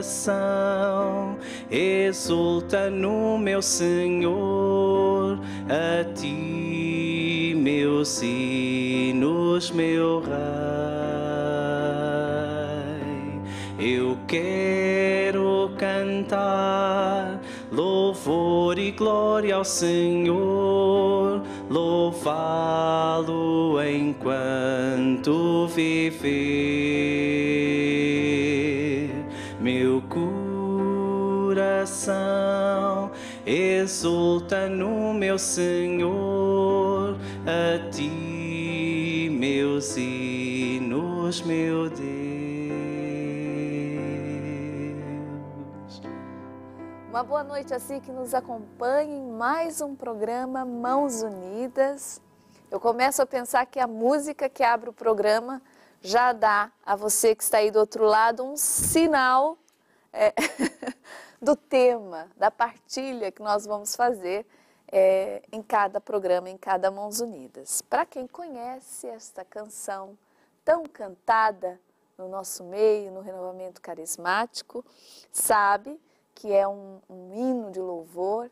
coração exulta no meu Senhor, a ti meus sinos, meu Rei. Eu quero cantar louvor e glória ao Senhor, louvá-lo enquanto viver. no meu Senhor, a ti meus hinos, meu Deus. Uma boa noite assim que nos acompanhe em mais um programa Mãos Unidas. Eu começo a pensar que a música que abre o programa já dá a você que está aí do outro lado um sinal. É... do tema, da partilha que nós vamos fazer é, em cada programa, em cada Mãos Unidas. Para quem conhece esta canção tão cantada no nosso meio, no renovamento carismático, sabe que é um, um hino de louvor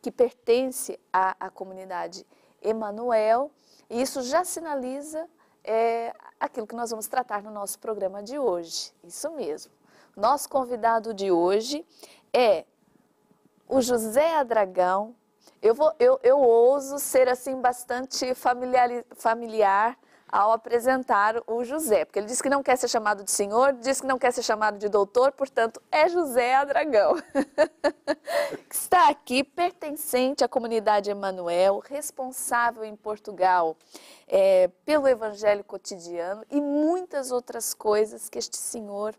que pertence à, à comunidade Emanuel, e isso já sinaliza é, aquilo que nós vamos tratar no nosso programa de hoje. Isso mesmo. Nosso convidado de hoje é o José Adragão. Eu, vou, eu, eu ouso ser assim bastante familiar, familiar ao apresentar o José, porque ele disse que não quer ser chamado de senhor, disse que não quer ser chamado de doutor, portanto, é José Adragão, que está aqui, pertencente à comunidade Emanuel, responsável em Portugal é, pelo Evangelho Cotidiano e muitas outras coisas que este senhor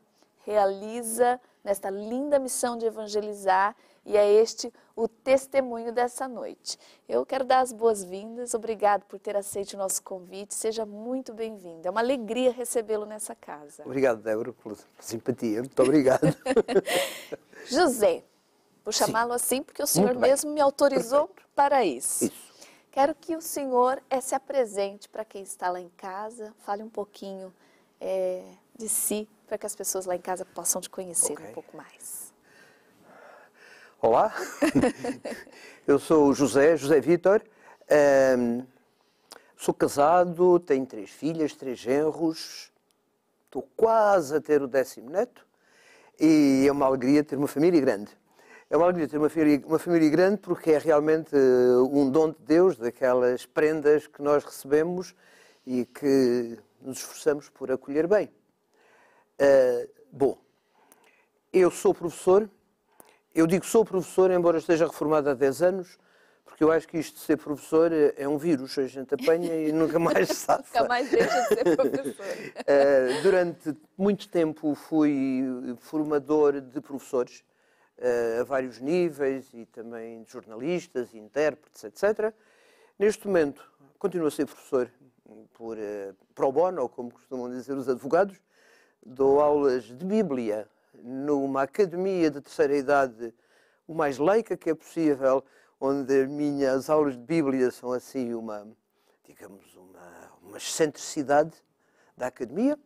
realiza nesta linda missão de evangelizar e é este o testemunho dessa noite. Eu quero dar as boas-vindas, obrigado por ter aceito o nosso convite, seja muito bem-vindo. É uma alegria recebê-lo nessa casa. Obrigado, Débora, pela simpatia, muito obrigado. José, vou chamá-lo assim porque o senhor mesmo me autorizou Perfeito. para isso. Isso. Quero que o senhor eh, se apresente para quem está lá em casa, fale um pouquinho é, de si para que as pessoas lá em casa possam te conhecer okay. um pouco mais. Olá, eu sou José, José Vitor, um, sou casado, tenho três filhas, três genros, estou quase a ter o décimo neto e é uma alegria ter uma família grande. É uma alegria ter uma família, uma família grande porque é realmente eh, um dom de Deus, daquelas prendas que nós recebemos e que nos esforçamos por acolher bem. Uh, bom, eu sou professor, eu digo sou professor, embora esteja reformado há 10 anos, porque eu acho que isto de ser professor eh, é um vírus, a gente apanha e nunca mais sabe. nunca mais deixa de ser professor. uh, durante muito tempo fui formador de professores, uh, a vários níveis, e também de jornalistas, intérpretes, etc. Neste momento, continuo a ser professor por uh, pro bono, como costumam dizer os advogados, dou aulas de Bíblia numa academia de terceira idade, o mais laica que é possível, onde as minhas aulas de Bíblia são assim uma, digamos, uma, uma excentricidade da academia.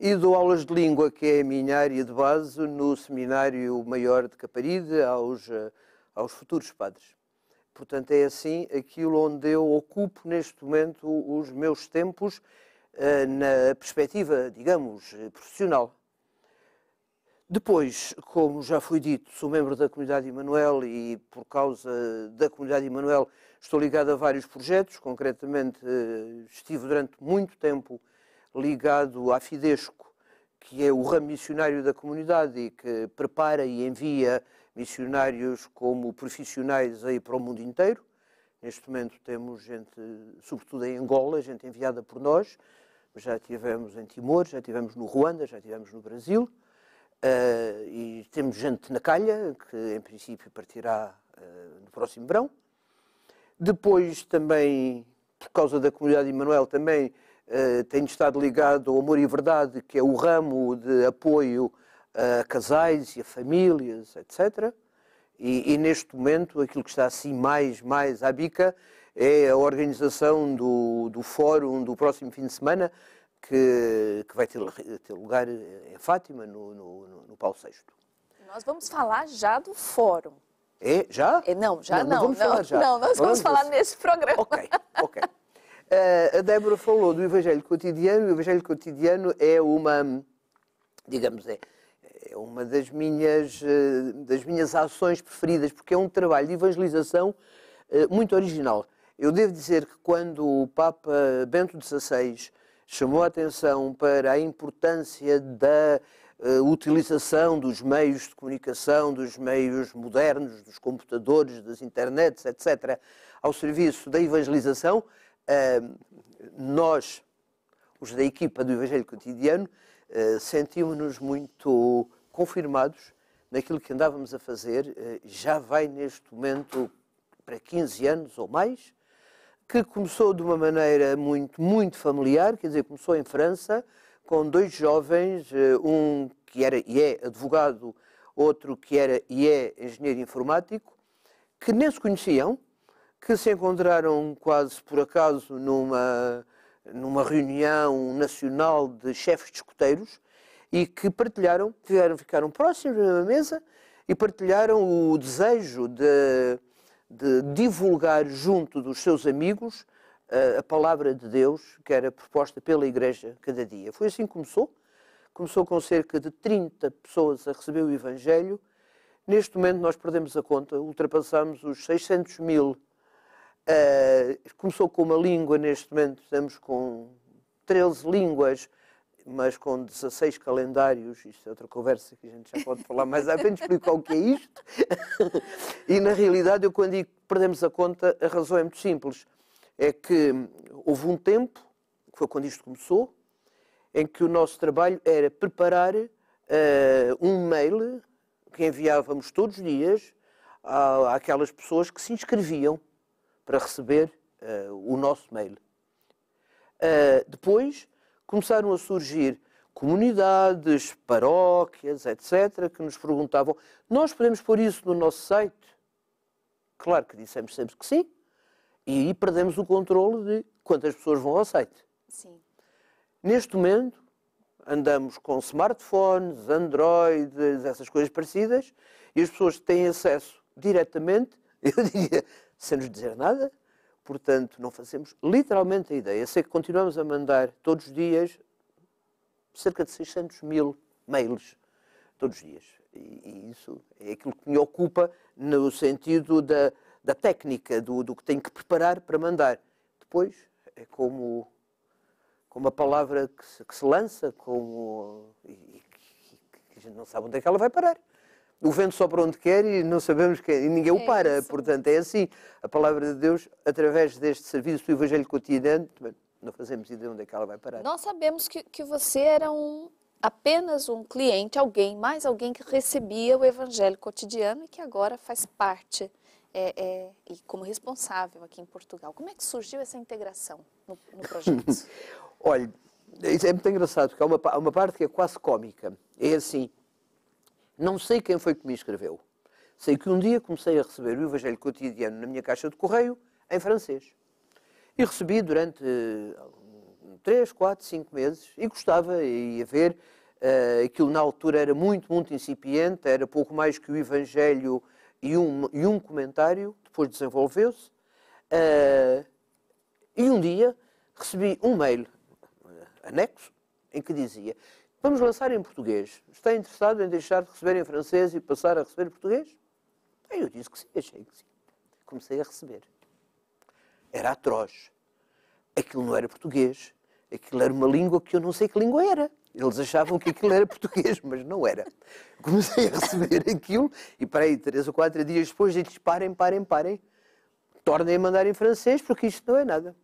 E dou aulas de língua, que é a minha área de base, no Seminário Maior de Caparide, aos, aos futuros padres. Portanto, é assim aquilo onde eu ocupo neste momento os meus tempos eh, na perspectiva, digamos, eh, profissional. Depois, como já foi dito, sou membro da Comunidade Emanuel e, por causa da Comunidade Emanuel, estou ligado a vários projetos. Concretamente, eh, estive durante muito tempo ligado à Fidesco, que é o ramo missionário da comunidade e que prepara e envia missionários como profissionais aí para o mundo inteiro. Neste momento temos gente, sobretudo em Angola, gente enviada por nós, já tivemos em Timor, já tivemos no Ruanda, já tivemos no Brasil, uh, e temos gente na calha, que em princípio partirá uh, no próximo verão. Depois também, por causa da comunidade Manuel também uh, eh, tenho estado ligado ao Amor e Verdade, que é o ramo de apoio a casais e a famílias, etc. E, e neste momento, aquilo que está assim mais, mais à bica é a organização do, do fórum do próximo fim de semana, que, que vai ter, ter, lugar eh, em Fátima, no, no, no Paulo VI. Nós vamos falar já do fórum. É? Já? É, não, já não. Não, não vamos não, falar já. Não, nós vamos, vamos falar nesse programa. Ok, ok. Uh, a Débora falou do Evangelho Cotidiano. O Evangelho Cotidiano é uma, digamos, é, é uma das minhas, eh, das minhas ações preferidas, porque é um trabalho de evangelização muito original. Eu devo dizer que quando o Papa Bento XVI chamou a atenção para a importância da uh, utilização dos meios de comunicação, dos meios modernos, dos computadores, das internets, etc., ao serviço da evangelização, uh, nós, os da equipa do Evangelho Cotidiano, uh, sentimos-nos muito confirmados naquilo que andávamos a fazer. já vai neste momento para 15 anos ou mais que começou de uma maneira muito, muito familiar, quer dizer, começou em França, com dois jovens, eh, um que era e é advogado, outro que era e é engenheiro informático, que nem se conheciam, que se encontraram quase por acaso numa, numa reunião nacional de chefes de escoteiros e que partilharam, ficaram, ficaram próximos na mesma mesa e partilharam o desejo de de divulgar junto dos seus amigos eh, a palavra de Deus que era proposta pela Igreja cada dia. Foi assim que começou. Começou com cerca de 30 pessoas a receber o Evangelho. Neste momento nós perdemos a conta, ultrapassamos os 600 mil. Eh, começou com uma língua, neste momento estamos com 13 línguas mas com 16 calendários, isto é outra conversa que a gente já pode falar mais à frente, explicar o que é isto. e na realidade, eu quando digo perdemos a conta, a razão é muito simples. É que houve um tempo, que foi quando isto começou, em que o nosso trabalho era preparar uh, um mail que enviávamos todos os dias à, àquelas pessoas que se inscreviam para receber uh, o nosso mail. Uh, depois, começaram a surgir comunidades, paróquias, etc., que nos perguntavam: nós podemos pôr isso no nosso site? Claro que dissemos sempre que sim, e aí perdemos o controle de quantas pessoas vão ao site. Sim. Neste momento, andamos com smartphones, Androids, essas coisas parecidas, e as pessoas têm acesso diretamente, eu diria, sem nos dizer nada, Portanto, não fazemos literalmente a ideia. Sei que continuamos a mandar todos os dias cerca de 600 mil mails, todos os dias. E, isso é aquilo que me ocupa no sentido da, da técnica, do, do que tenho que preparar para mandar. Depois, é como, como a palavra que se, que se lança, como, e, e que a gente não sabe onde é que ela vai parar o vento sopra onde quer e não sabemos quem, e ninguém é o para. Isso. Portanto, é assim. A palavra de Deus, através deste serviço do Evangelho cotidiano, não fazemos ideia onde é que ela vai parar. Nós sabemos que, que você era um, apenas um cliente, alguém, mais alguém que recebia o Evangelho cotidiano e que agora faz parte é, é, e como responsável aqui em Portugal. Como é que surgiu essa integração no, no projeto? Olha, isso é muito engraçado, porque há uma, há uma parte que é quase cômica. É assim, não sei quem foi que me escreveu. Sei que um dia comecei a receber o Evangelho Cotidiano na minha caixa de correio, em francês. E recebi durante eh, três, quatro, cinco meses e gostava, ia ver. Uh, aquilo na altura era muito, muito incipiente, era pouco mais que o Evangelho e um, e um comentário, depois desenvolveu-se. Uh, e um dia recebi um mail uh, anexo em que dizia: Vamos lançar em português. Está interessado em deixar de receber em francês e passar a receber em português? Aí eu disse que sim, achei que sim. Comecei a receber. Era atroz. Aquilo não era português. Aquilo era uma língua que eu não sei que língua era. Eles achavam que aquilo era português, mas não era. Comecei a receber aquilo e parei três ou quatro dias depois eles parem, parem, parem. Tornem a mandar em francês porque isto não é nada.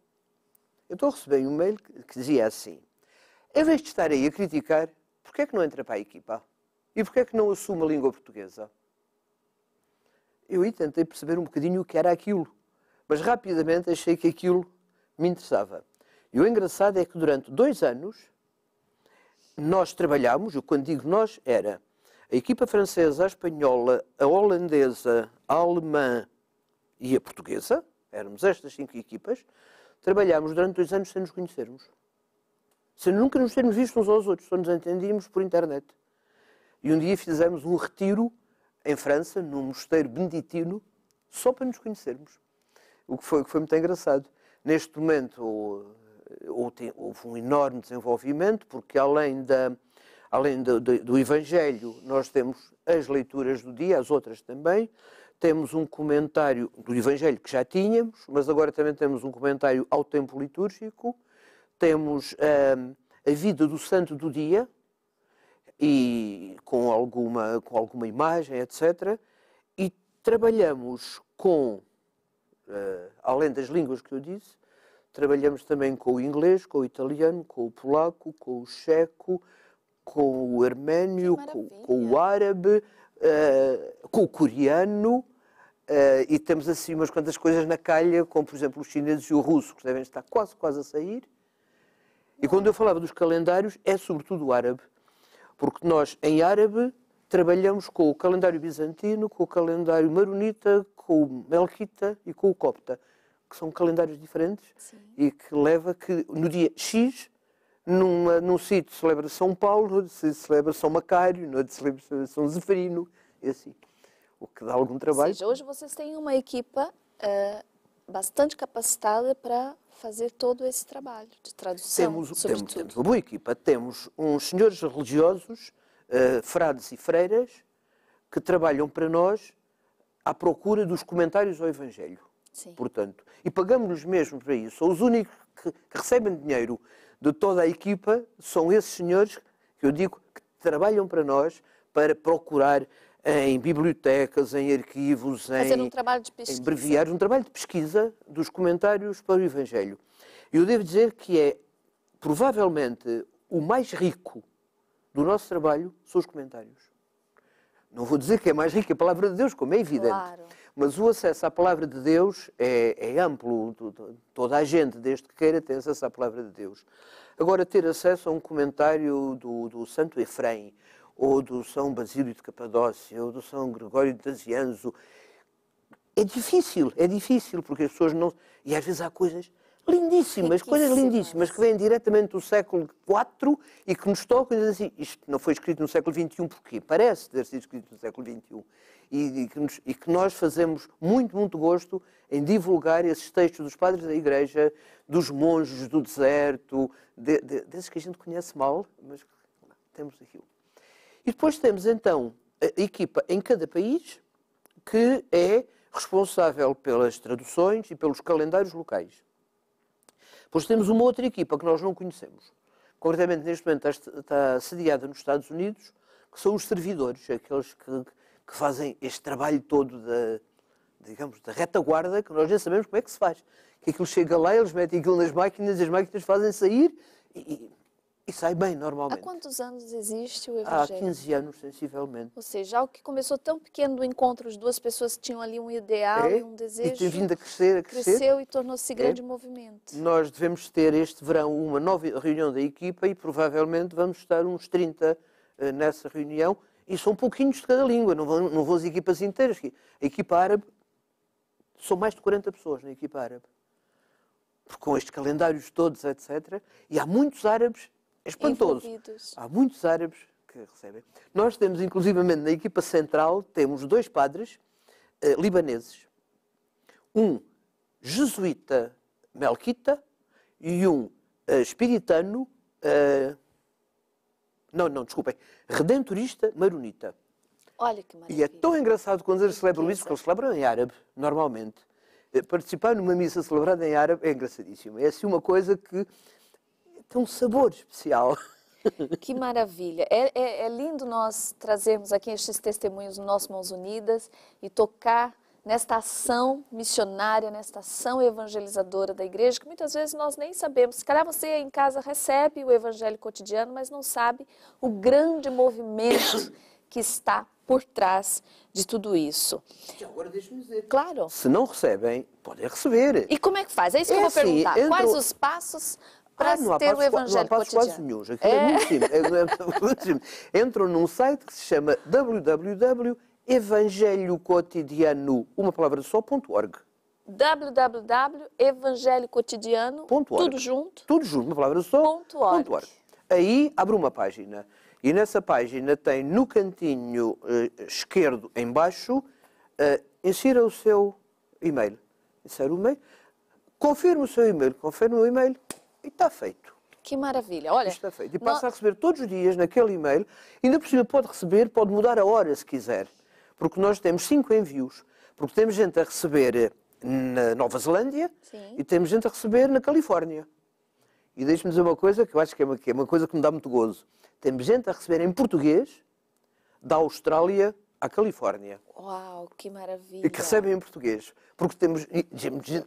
Então recebi um e mail que dizia assim: em vez de estar aí a criticar, porquê é que não entra para a equipa? E porquê é que não assume a língua portuguesa? Eu aí tentei perceber um bocadinho o que era aquilo, mas rapidamente achei que aquilo me interessava. E o engraçado é que durante dois anos nós trabalhámos, e quando digo nós, era a equipa francesa, a espanhola, a holandesa, a alemã e a portuguesa, éramos estas cinco equipas, trabalhámos durante dois anos sem nos conhecermos sem nunca nos termos visto uns aos outros, só nos entendíamos por internet. E um dia fizemos um retiro em França, num mosteiro beneditino, só para nos conhecermos. O que foi, que foi muito engraçado. Neste momento houve, eh, houve um enorme desenvolvimento, porque além, da, além do, do, do Evangelho, nós temos as leituras do dia, as outras também, temos um comentário do Evangelho que já tínhamos, mas agora também temos um comentário ao tempo litúrgico, temos ehm, a vida do santo do dia, e com alguma, com alguma imagem, etc. E trabalhamos com, eh, além das línguas que eu disse, trabalhamos também com o inglês, com o italiano, com o polaco, com o checo, com o armênio, com, com, o árabe, uh, com o coreano. Uh, e temos assim umas quantas coisas na calha, como por exemplo os chineses e o russo, que devem estar quase, quase a sair. E quando eu falava dos calendários, é sobretudo o árabe. Porque nós, em árabe, trabalhamos com o calendário bizantino, com o calendário maronita, com o melquita e com o copta, que são calendários diferentes Sim. e que leva que no dia X, numa, num sítio celebra São Paulo, outro se celebra São Macário, no outro celebra São Zeferino, e assim. O que dá algum trabalho. Ou seja, hoje vocês têm uma equipa uh, bastante capacitada para fazer todo esse trabalho de tradução. Temos, temos, temos uma boa equipa. Temos uns senhores religiosos, uh, frades e freiras, que trabalham para nós à procura dos comentários ao Evangelho. Sim. Portanto, e pagamos-nos mesmo para isso. São os únicos que recebem dinheiro de toda a equipa, são esses senhores que eu digo que trabalham para nós para procurar em bibliotecas, em arquivos, Fazer em, um trabalho de pesquisa. em breviários, um trabalho de pesquisa dos comentários para o Evangelho. Eu devo dizer que é provavelmente o mais rico do nosso trabalho são os comentários. Não vou dizer que é mais rico a palavra de Deus, como é evidente. Claro. Mas o acesso à palavra de Deus é, é, amplo. Toda a gente, desde que queira, tem acesso à palavra de Deus. Agora, ter acesso a um comentário do, do Santo Efrem, ou do São Basílio de Capadócia, ou do São Gregório de Nazianzo. É difícil, é difícil, porque as pessoas não. E às vezes há coisas lindíssimas, coisas lindíssimas, que vêm diretamente do século IV e que nos tocam e dizem assim, isto não foi escrito no século XXI, porque parece ter sido escrito no século XXI. E, e, que nos, e, que nós fazemos muito, muito gosto em divulgar esses textos dos padres da igreja, dos monges do deserto, de, de, desses que a gente conhece mal, mas temos aquilo. E depois temos então a equipa em cada país que é responsável pelas traduções e pelos calendários locais. Depois temos uma outra equipa que nós não conhecemos. Concretamente, neste momento está, está sediada nos Estados Unidos, que são os servidores, aqueles que, que fazem este trabalho todo da, digamos, da retaguarda, que nós nem sabemos como é que se faz. Que aquilo chega lá, eles metem aquilo nas máquinas, as máquinas fazem sair e, e sai bem, normalmente. Há quantos anos existe o Evangelho? Há 15 anos, sensivelmente. Ou seja, algo que começou tão pequeno do encontro, as duas pessoas tinham ali um ideal é, e um desejo. E tem vindo a crescer, a crescer. Cresceu e tornou-se é. grande é. movimento. Nós devemos ter este verão uma nova reunião da equipa e provavelmente vamos estar uns 30 uh, eh, nessa reunião. E são pouquinhos de cada língua, não vão, não vão as equipas inteiras. A equipa árabe, são mais de 40 pessoas na equipa árabe. Porque com estes calendários todos, etc. E há muitos árabes espantoso. Há muitos árabes que recebem. Nós temos, inclusivamente, na equipa central, temos dois padres eh, libaneses. Um jesuíta melquita e um eh, espiritano, eh, não, não, desculpem, redentorista maronita. Olha que maravilha. E é tão engraçado quando eles celebram isso, porque eles celebram em árabe, normalmente. Eh, participar numa missa celebrada em árabe é engraçadíssimo. É assim uma coisa que tem é um sabor especial. Que maravilha! É, é, é, lindo nós trazermos aqui estes testemunhos no nosso Mãos Unidas e tocar nesta ação missionária, nesta ação evangelizadora da igreja, que muitas vezes nós nem sabemos. Se calhar você em casa recebe o evangelho cotidiano, mas não sabe o grande movimento que está por trás de tudo isso. agora deixa-me dizer. Claro. Se não recebem, podem receber. E como é que faz? É isso que é eu vou assim, perguntar. Quais os passos ah, ter o evangelho não há quase nenhum. é, é muito simples. É, é, é muito Entram num site que se chama www.evangelhocotidiano, uma palavra só.org www.evangelhocotidiano.org tudo junto tudo junto uma palavra só ponto .org. Ponto .org. aí abre uma página e nessa página tem no cantinho eh, esquerdo embaixo eh, insira o seu e-mail insira o e-mail confirma o seu e-mail confirma o e-mail e está feito. Que maravilha. Olha, está feito. E passa a receber todos os dias naquele e-mail, ainda por cima pode receber, pode mudar a hora se quiser, porque nós temos cinco envios, porque temos gente a receber na Nova Zelândia Sim. e temos gente a receber na Califórnia. E deixe-me dizer uma coisa que eu acho que é, uma, que é uma coisa que me dá muito gozo. Temos gente a receber em português da Austrália à Califórnia. Uau, que maravilha! E que recebem em português. Porque temos,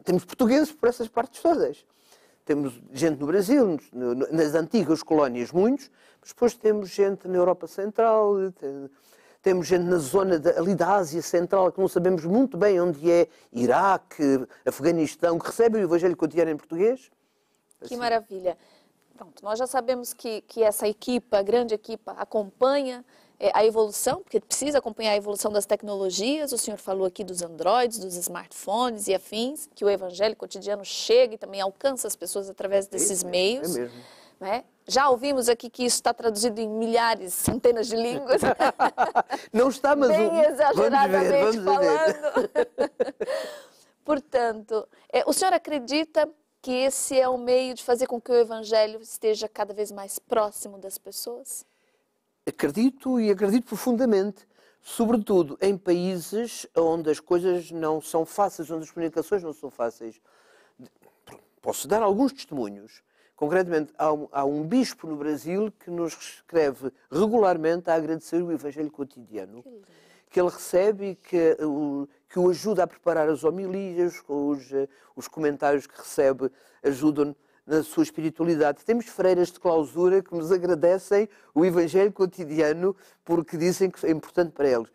temos portugueses por essas partes todas. Temos gente no Brasil, nas antigas colónias, muitos, mas depois temos gente na Europa Central, temos gente na zona ali da Ásia Central, que não sabemos muito bem onde é, Iraque, Afeganistão, que recebe o Evangelho cotidiano em português. Que assim. maravilha. Pronto, nós já sabemos que, que essa equipa, a grande equipa, acompanha é, a evolução, porque precisa acompanhar a evolução das tecnologias. O senhor falou aqui dos androides, dos smartphones e afins, que o evangelho cotidiano chega e também alcança as pessoas através é desses é meios. É mesmo. Né? Já ouvimos aqui que isso está traduzido em milhares, centenas de línguas. Não está, mas Bem exageradamente vamos ver, vamos falando. Portanto, é, o senhor acredita que esse é o meio de fazer com que o evangelho esteja cada vez mais próximo das pessoas? Acredito e acredito profundamente, sobretudo em países onde as coisas não são fáceis, onde as comunicações não são fáceis. Posso dar alguns testemunhos. Concretamente, há um, há um bispo no Brasil que nos escreve regularmente a agradecer o Evangelho Cotidiano, que ele recebe e que, eh, que o ajuda a preparar as homilias, os, eh, os comentários que recebe ajudam-no na sua espiritualidade. Temos freiras de clausura que nos agradecem o Evangelho cotidiano porque dizem que é importante para eles.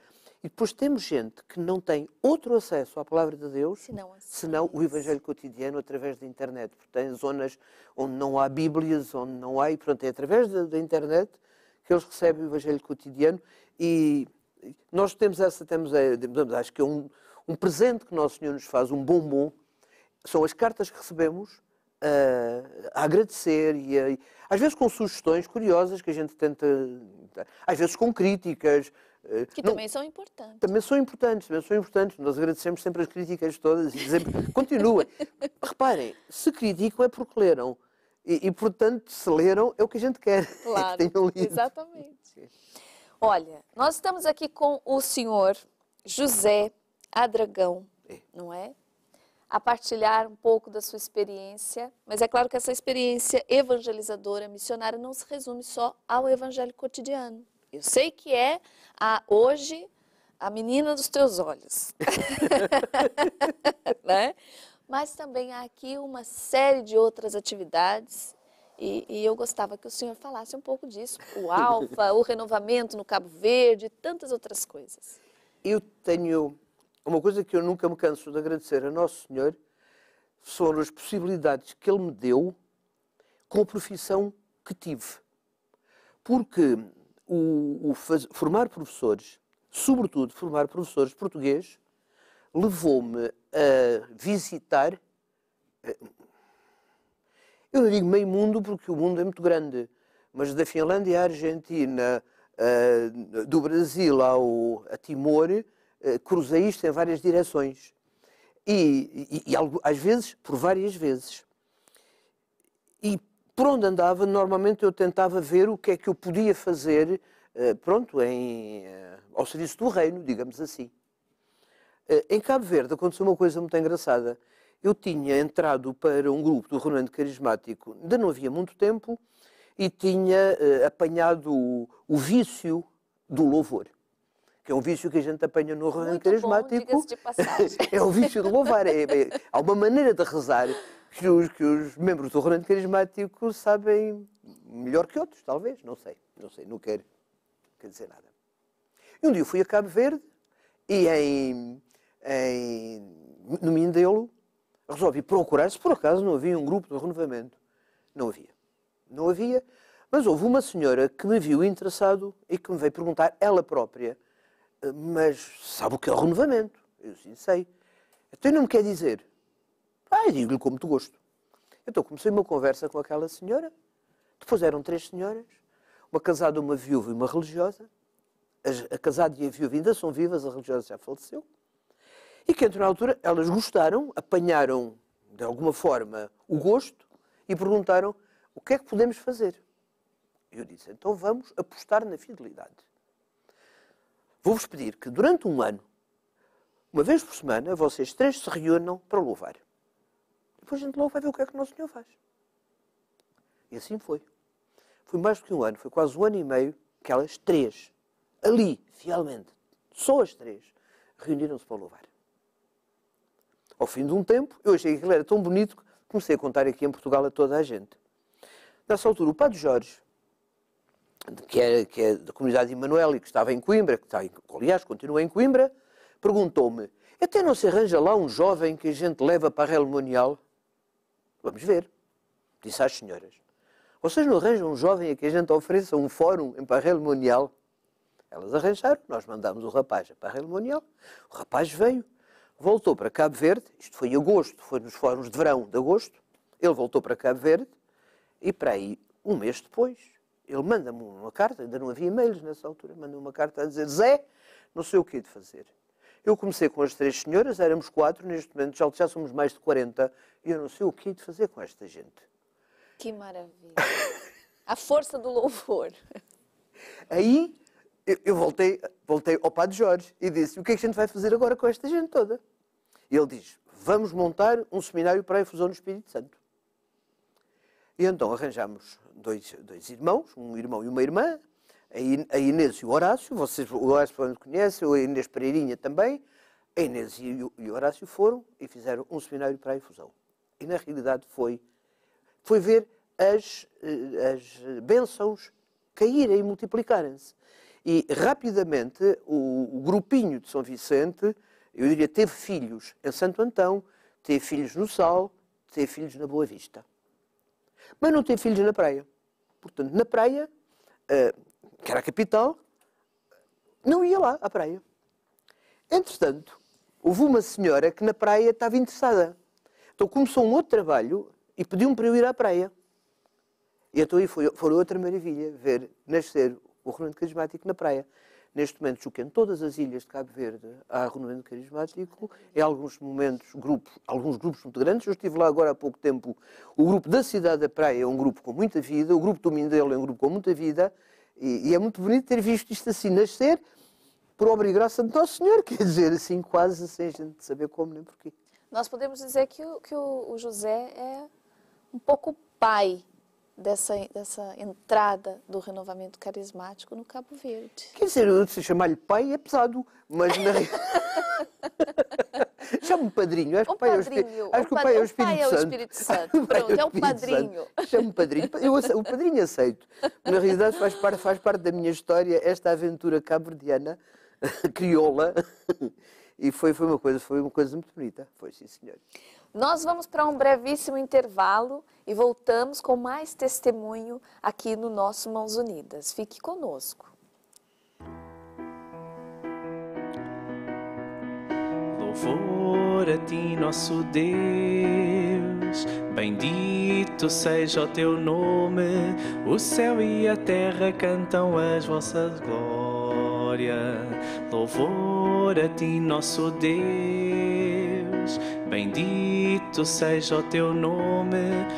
E depois temos gente que não tem outro acesso à palavra de Deus senão, assim, senão o Evangelho cotidiano através da internet. Porque tem zonas onde não há Bíblias, onde não há, e pronto, é através da, da internet que eles recebem o Evangelho cotidiano. E nós temos essa, temos, digamos, eh, acho que é um, um presente que Nosso Senhor nos faz, um bombom, são as cartas que recebemos a, agradecer e a, às vezes com sugestões curiosas que a gente tenta, às vezes com críticas. Eh, que não, também são importantes. Também são importantes, também são importantes. Nós agradecemos sempre as críticas todas e sempre continuem. Reparem, se criticam é porque leram. E, e, portanto, se leram é o que a gente quer. Claro, é que exatamente. Olha, nós estamos aqui com o senhor José Adragão, é. não é? a partilhar um pouco da sua experiência, mas é claro que essa experiência evangelizadora, missionária, não se resume só ao evangelho cotidiano. Eu sei que é a, hoje a menina dos teus olhos, né? Mas também há aqui uma série de outras atividades e, e, eu gostava que o senhor falasse um pouco disso, o Alfa, o renovamento no Cabo Verde, tantas outras coisas. Eu tenho uma coisa que eu nunca me canso de agradecer a Nosso Senhor são as possibilidades que Ele me deu com a profissão que tive. Porque o, o faz, formar professores, sobretudo formar professores portugueses, levou-me a visitar. Eh, eu não digo meio mundo porque o mundo é muito grande, mas da Finlândia à Argentina, eh, do Brasil ao, a Timor, eh, isto em várias direções. E, e, e, às vezes, por várias vezes. E por onde andava, normalmente eu tentava ver o que é que eu podia fazer, eh, pronto, em, eh, ao serviço do reino, digamos assim. Em Cabo Verde aconteceu uma coisa muito engraçada. Eu tinha entrado para um grupo do Renovamento Carismático, ainda não havia muito tempo, e tinha apanhado o, o vício do louvor que é um vício que a gente apanha no arranque carismático. é um vício de louvar. É, é, há uma maneira de rezar que os, que os membros do Rolando Carismático sabem melhor que outros, talvez. Não sei, não sei, não quero, não dizer nada. E um dia fui a Cabo Verde e em, em, no Mindelo resolvi procurar se por acaso não havia um grupo de renovamento. Não havia. Não havia. Mas houve uma senhora que me viu interessado e que me veio perguntar, ela própria, mas sabe o que é o renovamento? Eu sim sei. Então não me quer dizer. Ah, digo-lhe com muito gosto. Então comecei uma conversa com aquela senhora. Depois eram três senhoras, uma casada, uma viúva e uma religiosa. A, casada e a viúva ainda são vivas, a religiosa já faleceu. E que, entre na altura, elas gostaram, apanharam, de alguma forma, o gosto e perguntaram o que é que podemos fazer. Eu disse, então vamos apostar na fidelidade vou-vos pedir que durante um ano, uma vez por semana, vocês três se reúnam para louvar. Depois a gente logo vai ver o que é que o nosso Senhor faz. E assim foi. Foi mais do que um ano, foi quase um ano e meio que elas três, ali, fielmente, só as três, reuniram-se para louvar. Ao fim de um tempo, eu achei que aquilo era tão bonito que comecei a contar aqui em Portugal a toda a gente. Nessa altura, o Padre Jorge, que é, que é da comunidade de Emanuel e que estava em Coimbra, que está, em, aliás, continua em Coimbra, perguntou-me: até não se arranja lá um jovem que a gente leva para a Relmonial? Vamos ver, disse às senhoras. Vocês não arranjam um jovem a que a gente ofereça um fórum em Parreiro Monial? Elas arranjaram, nós mandámos o rapaz a Parreiro Monial. O rapaz veio, voltou para Cabo Verde, isto foi em agosto, foi nos fóruns de verão de agosto. Ele voltou para Cabo Verde e, para aí, um mês depois, ele manda-me uma carta, ainda não havia e-mails nessa altura, manda-me uma carta a dizer Zé, não sei o que de fazer. Eu comecei com as três senhoras, éramos quatro, neste momento já, já somos mais de 40, e eu não sei o que de fazer com esta gente. Que maravilha! a força do louvor. Aí eu, eu, voltei, voltei ao Padre Jorge e disse: o que é que a gente vai fazer agora com esta gente toda? E ele diz: vamos montar um seminário para a infusão do Espírito Santo. E então arranjámos dois, dois irmãos, um irmão e uma irmã, a Inês e o Horácio, vocês, o Horácio conhecem, a Inês Pereirinha também, a Inês e o, e o Horácio foram e fizeram um seminário para a infusão. E na realidade foi, foi ver as, eh, as bênçãos caírem e multiplicarem-se. E rapidamente o, o, grupinho de São Vicente, eu diria, teve filhos em Santo Antão, teve filhos no Sal, teve filhos na Boa Vista mas não teve filhos na praia. Portanto, na praia, ah, que era a capital, não ia lá à praia. Entretanto, houve uma senhora que na praia estava interessada. Então começou um outro trabalho e pediu-me para eu ir à praia. E então aí foi, foi outra maravilha ver nascer o Rolando Carismático na praia. Neste momento em todas as ilhas de Cabo Verde há arrumamento carismático, em alguns momentos grupos, alguns grupos muito grandes. Eu estive lá agora há pouco tempo, o grupo da Cidade da Praia é um grupo com muita vida, o grupo do Mindelo é um grupo com muita vida, e, e é muito bonito ter visto isto assim nascer, por obra e graça de Nosso Senhor, quer dizer, assim quase sem a gente saber como nem porquê. Nós podemos dizer que o, que o José é um pouco pai dessa, dessa entrada do renovamento carismático no Cabo Verde. Quer dizer, se chamar-lhe pai é pesado, mas na Chama-me padrinho. Acho, pai padrinho. É o, acho que o pai é o Espírito, o pai é o Espírito Santo. Pronto, é o padrinho. Chama-me padrinho. Eu, o padrinho aceito. Na realidade faz parte, faz parte da minha história esta aventura cabo-verdiana, crioula, e foi, foi, uma coisa, foi uma coisa muito bonita. Foi, sim, senhor. Nós vamos para um brevíssimo intervalo e voltamos com mais testemunho aqui no nosso Mãos Unidas. Fique conosco. Louvor a ti, nosso Deus, bendito seja o teu nome, o céu e a terra cantam as vossas glórias. Louvor a ti, nosso Deus Bendito seja o teu nome.